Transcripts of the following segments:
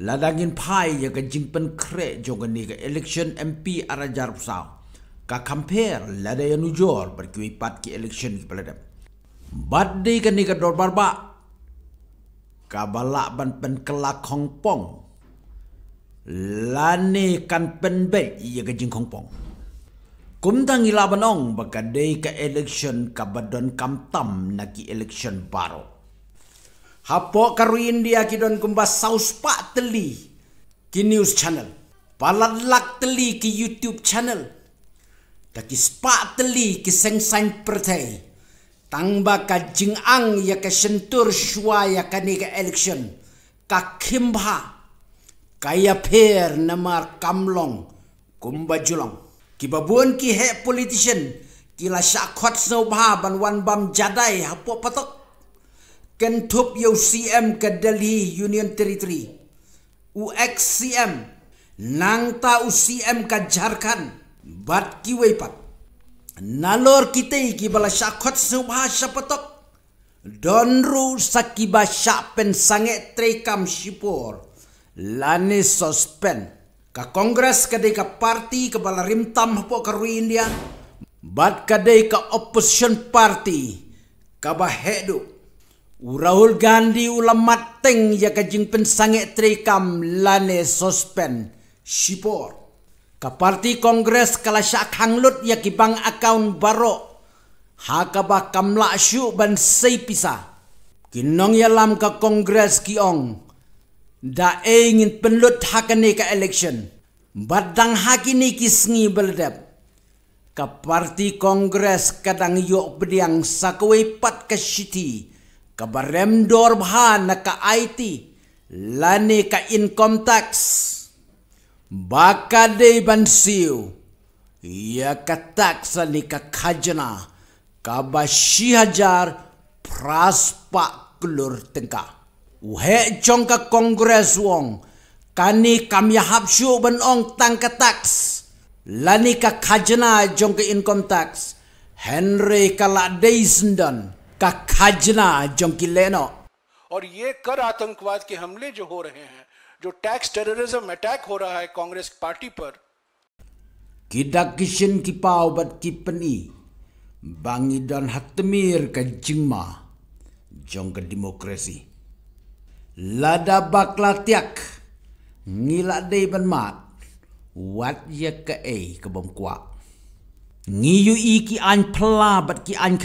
ladangin pai ya ke jingpen kre jogan ni ke election MP arajar pusau. Ka kampir lada yang nujur berkuipat ke election ke peladam. Bat di ke ni ke dor barba. Ka balak ban pen kelak kongpong. Lani kan pen baik ya ke jing kongpong. Kumtang ilaban ong bagadai ke election kabadon kamtam naki election baru. Hapo karuin dia kidon kumbas saus pak teli ki news channel. Palat lak teli ki YouTube channel. Daki spak teli ki seng sain pertai. Tangba ka jing ang ya ka sentur shua ya ka ni election. Ka kimba. Kaya per namar kamlong kumba julong. Ki babuan ki hek politician. Kila syakot sebab ban wan bam jadai hapo patok. Kentup UCM ke Delhi Union Territory. UXCM Nangta UCM ke Jharkhand. Bat kiwepat. Nalor kita iki bala syakot sebuah syapetok. Donru sakiba syak pen sangek trekam syipur. Lani sospen. Ka kongres kadai ka parti ke bala rimtam hapo ka rui India. Bat kadai ka opposition party. Kabah hek Urahul Gandhi ulamat teng ya kajing pensangit trikam lane sospen shipor. Kaparti kongres syak hanglut ya kibang akaun baro. hakabah kamla syuk ban sei pisa. Kinong ya lam ka kongres kiong. Da e ingin penlut hakane ka election. Badang hakini kisngi beledep. Kaparti kongres kadang yuk bediang sakwe pat ka shiti kabaremdor bahan na ka IT lani ka income tax baka de bansiu ya ka tax ni ka kajana ka bashi hajar praspa klur tengka uhe chong ka kongres wong kani kami ya hab syu ben ong tang ka tax lani ka kajana jong ka income tax Henry Kaladeisendon. का खजना जोंकि लेनो और ये कर आतंकवाद के हमले जो हो रहे हैं जो टैक्स टेररिज्म अटैक हो रहा है कांग्रेस पार्टी पर किदा किशन की पावत की पनी दन हतमीर का जिंगमा जोंग डेमोक्रेसी लादा बाकला त्याक नीला dei ban mat wat ya ka ei ka bom kwa ngi i ki an phla bat ki an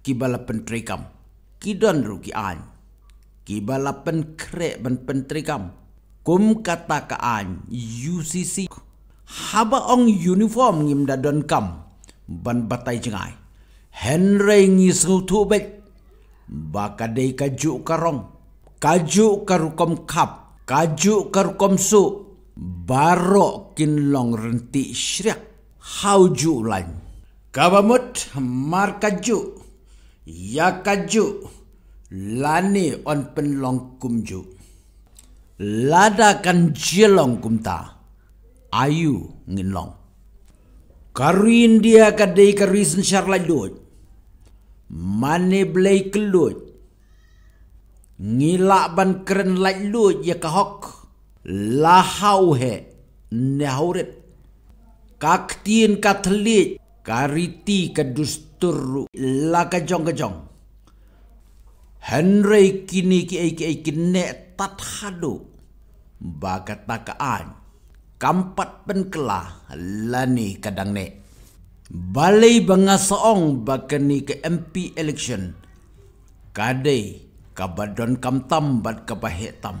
kibala pentrikam kidan ruki an kibala pen krek ben pentrikam kum kata ka an UCC haba ong uniform ngim da don kam ban batai jengai Henry ngisu tu bek baka dei kaju karong kaju karukom kap kaju karukom su baro kin long renti syriak hau ju lain Kabamut markaju. kaju Ya kaju lani on penlong kumju. Lada kan jelong kumta. Ayu nginlong. Karin dia kadai karuisen syarlai duit. Mane belai kelut. Ngilak ban keren lai duit ya kahok. Lahau he nehauret. kaktien katelit. Kariti kadustu turu la kajong kajong. Henry kini ki ai ki ai ki ne tat hadu bagatakaan kampat pen kela lani kadang ne. Balai banga soong ni ke MP election. Kadai kabadon tam bat kapahetam.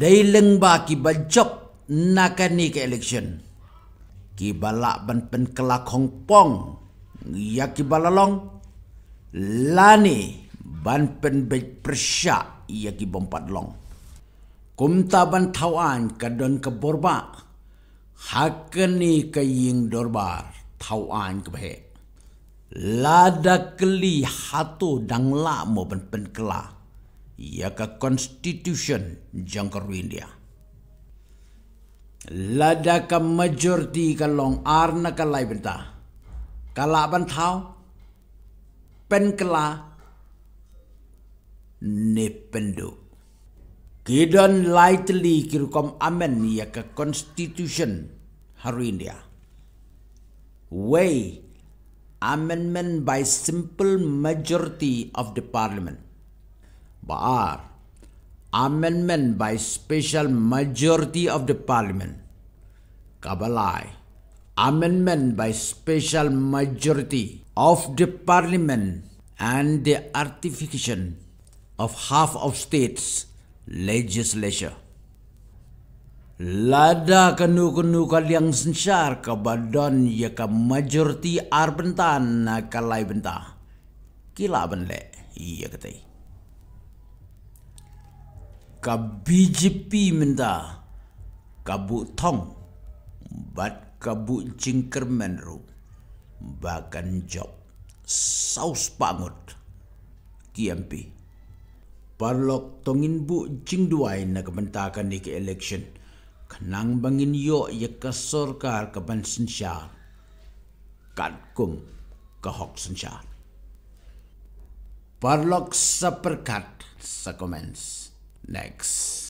Dai leng ba ki bajop nakani ke election. Ki balak ban pen kela kongpong. pong yaki balalong lani ban pen be persya yaki bompat long kumta ban tawan kadon ke borba hakni ke ying dorbar tawan ke be lada keli hatu dang la mo ban pen kela ia ke constitution jangkar india lada ke majority ke arna ke bentah กลาบันเทาเป็นกลาเนเป็นดูกิดอนไลท์ลีกิรุกอมอเมนยากะคอนสติทูชันฮารินเดียเวย์อเมนเมนบายซิมเปิลเมเจอร์ตี้ออฟเดอะพาร์ลิเมนต์บาร์อเมนเมนบายสเปเชียลเมเจอร์ตี้ออฟเดอะพาร์ลิเมนต์กับอะไร amendment by special majority of the parliament and the ratification of half of states legislature. Lada kanu kanu kaliang sensar kabadon ya ka majority arbentan na kalai benta. Kila benle iya katai. Ka BJP menta kabu tong bat kabut cingkerman menru, bahkan job saus pangut kiampi. parlok tongin bu cing duai kebentakan kementakan ke election kenang bangin yo ya ke sorkar ke ban sensya kat kum ke hok sensya parlok seperkat sekomens next